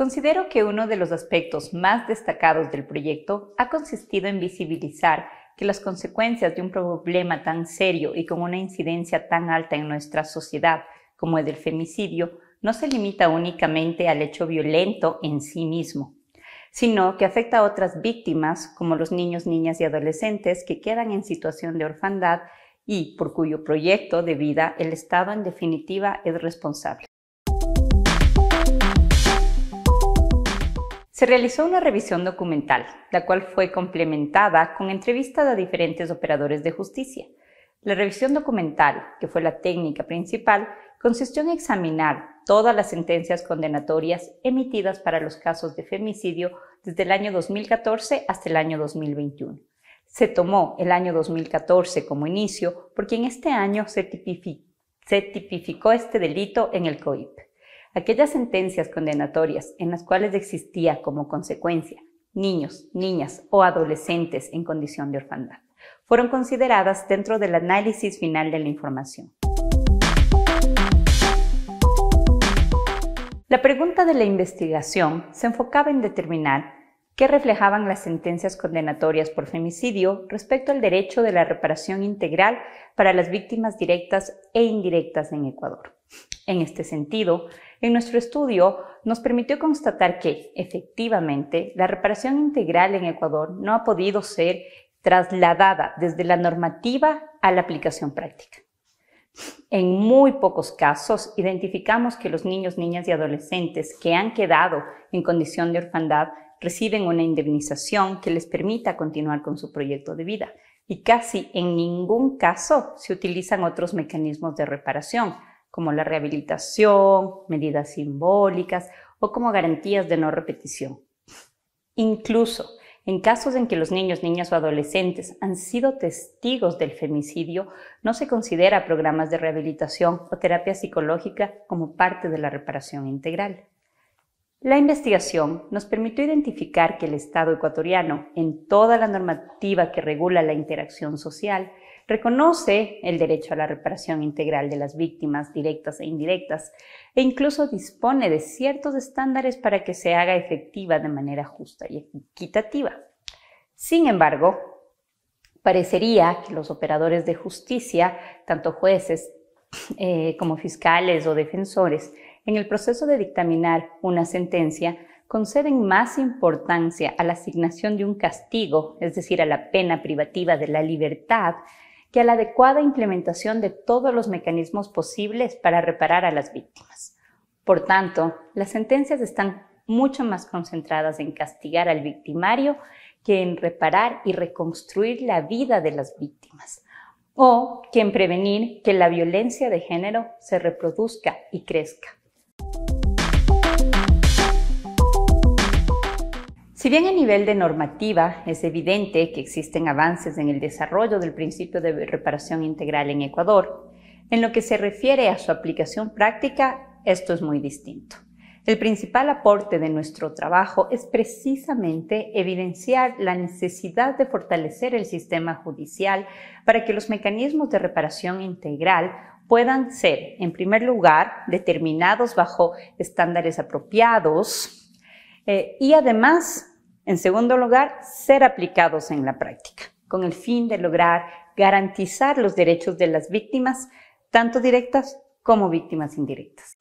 Considero que uno de los aspectos más destacados del proyecto ha consistido en visibilizar que las consecuencias de un problema tan serio y con una incidencia tan alta en nuestra sociedad como el del femicidio no se limita únicamente al hecho violento en sí mismo, sino que afecta a otras víctimas como los niños, niñas y adolescentes que quedan en situación de orfandad y por cuyo proyecto de vida el Estado en definitiva es responsable. Se realizó una revisión documental, la cual fue complementada con entrevistas a diferentes operadores de justicia. La revisión documental, que fue la técnica principal, consistió en examinar todas las sentencias condenatorias emitidas para los casos de femicidio desde el año 2014 hasta el año 2021. Se tomó el año 2014 como inicio porque en este año se, tipificó, este delito en el COIP. Aquellas sentencias condenatorias en las cuales existía como consecuencia niños, niñas o adolescentes en condición de orfandad fueron consideradas dentro del análisis final de la información. La pregunta de la investigación se enfocaba en determinar qué reflejaban las sentencias condenatorias por femicidio respecto al derecho de la reparación integral para las víctimas directas e indirectas en Ecuador. En este sentido, en nuestro estudio nos permitió constatar que, efectivamente, la reparación integral en Ecuador no ha podido ser trasladada desde la normativa a la aplicación práctica. En muy pocos casos identificamos que los niños, niñas y adolescentes que han quedado en condición de orfandad reciben una indemnización que les permita continuar con su proyecto de vida. Y casi en ningún caso se utilizan otros mecanismos de reparación, como la rehabilitación, medidas simbólicas o como garantías de no repetición. Incluso en casos en que los niños, niñas o adolescentes han sido testigos del femicidio, no se considera programas de rehabilitación o terapia psicológica como parte de la reparación integral. La investigación nos permitió identificar que el Estado ecuatoriano, en toda la normativa que regula la interacción social, reconoce el derecho a la reparación integral de las víctimas directas e indirectas e incluso dispone de ciertos estándares para que se haga efectiva de manera justa y equitativa. Sin embargo, parecería que los operadores de justicia, tanto jueces eh, como fiscales o defensores, en el proceso de dictaminar una sentencia, conceden más importancia a la asignación de un castigo, es decir, a la pena privativa de la libertad, que a la adecuada implementación de todos los mecanismos posibles para reparar a las víctimas. Por tanto, las sentencias están mucho más concentradas en castigar al victimario que en reparar y reconstruir la vida de las víctimas, o que en prevenir que la violencia de género se reproduzca y crezca. Si bien a nivel de normativa es evidente que existen avances en el desarrollo del principio de reparación integral en Ecuador, en lo que se refiere a su aplicación práctica, esto es muy distinto. El principal aporte de nuestro trabajo es precisamente evidenciar la necesidad de fortalecer el sistema judicial para que los mecanismos de reparación integral puedan ser, en primer lugar, determinados bajo estándares apropiados eh, y además en segundo lugar, ser aplicados en la práctica, con el fin de lograr garantizar los derechos de las víctimas, tanto directas como víctimas indirectas.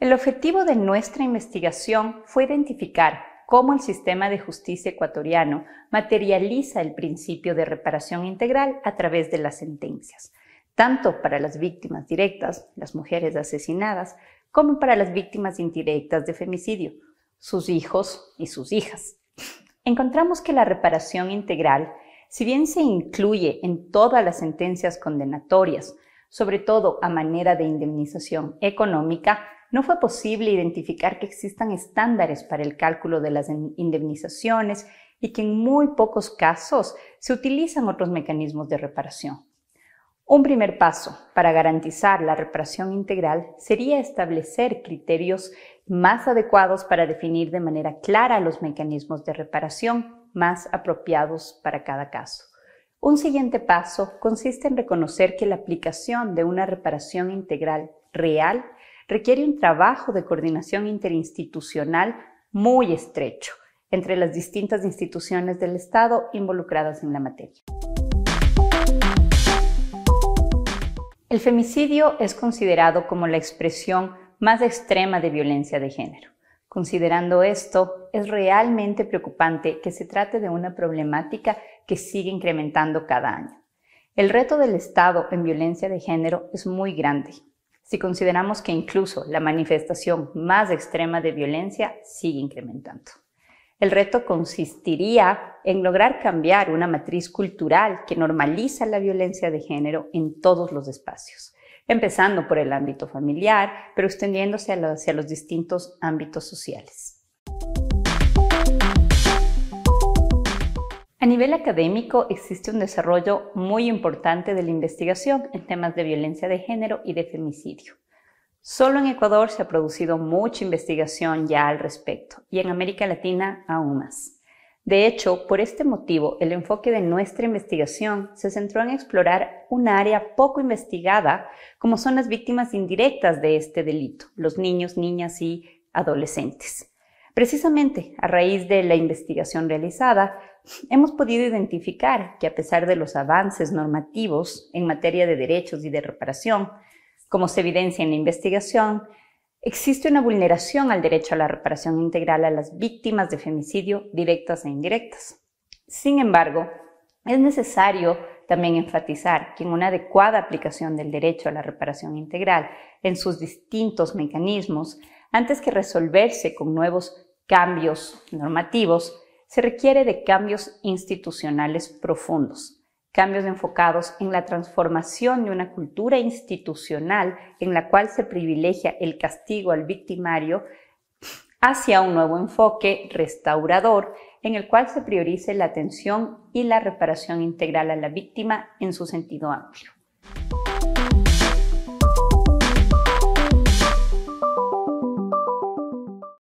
El objetivo de nuestra investigación fue identificar cómo el sistema de justicia ecuatoriano materializa el principio de reparación integral a través de las sentencias, tanto para las víctimas directas, las mujeres asesinadas, como para las víctimas indirectas de femicidio, sus hijos y sus hijas. Encontramos que la reparación integral, si bien se incluye en todas las sentencias condenatorias, sobre todo a manera de indemnización económica, no fue posible identificar que existan estándares para el cálculo de las indemnizaciones y que en muy pocos casos se utilizan otros mecanismos de reparación. Un primer paso para garantizar la reparación integral sería establecer criterios más adecuados para definir de manera clara los mecanismos de reparación más apropiados para cada caso. Un siguiente paso consiste en reconocer que la aplicación de una reparación integral real requiere un trabajo de coordinación interinstitucional muy estrecho entre las distintas instituciones del Estado involucradas en la materia. El femicidio es considerado como la expresión más extrema de violencia de género. Considerando esto, es realmente preocupante que se trate de una problemática que sigue incrementando cada año. El reto del Estado en violencia de género es muy grande, si consideramos que incluso la manifestación más extrema de violencia sigue incrementando. El reto consistiría en lograr cambiar una matriz cultural que normaliza la violencia de género en todos los espacios, empezando por el ámbito familiar, pero extendiéndose hacia los distintos ámbitos sociales. A nivel académico existe un desarrollo muy importante de la investigación en temas de violencia de género y de femicidio. Solo en Ecuador se ha producido mucha investigación ya al respecto y en América Latina aún más. De hecho, por este motivo, el enfoque de nuestra investigación se centró en explorar un área poco investigada como son las víctimas indirectas de este delito, los niños, niñas y adolescentes. Precisamente a raíz de la investigación realizada, hemos podido identificar que a pesar de los avances normativos en materia de derechos y de reparación, como se evidencia en la investigación, existe una vulneración al derecho a la reparación integral a las víctimas de femicidio directas e indirectas. Sin embargo, es necesario también enfatizar que en una adecuada aplicación del derecho a la reparación integral en sus distintos mecanismos, antes que resolverse con nuevos cambios normativos, se requiere de cambios institucionales profundos, cambios enfocados en la transformación de una cultura institucional en la cual se privilegia el castigo al victimario hacia un nuevo enfoque restaurador en el cual se priorice la atención y la reparación integral a la víctima en su sentido amplio.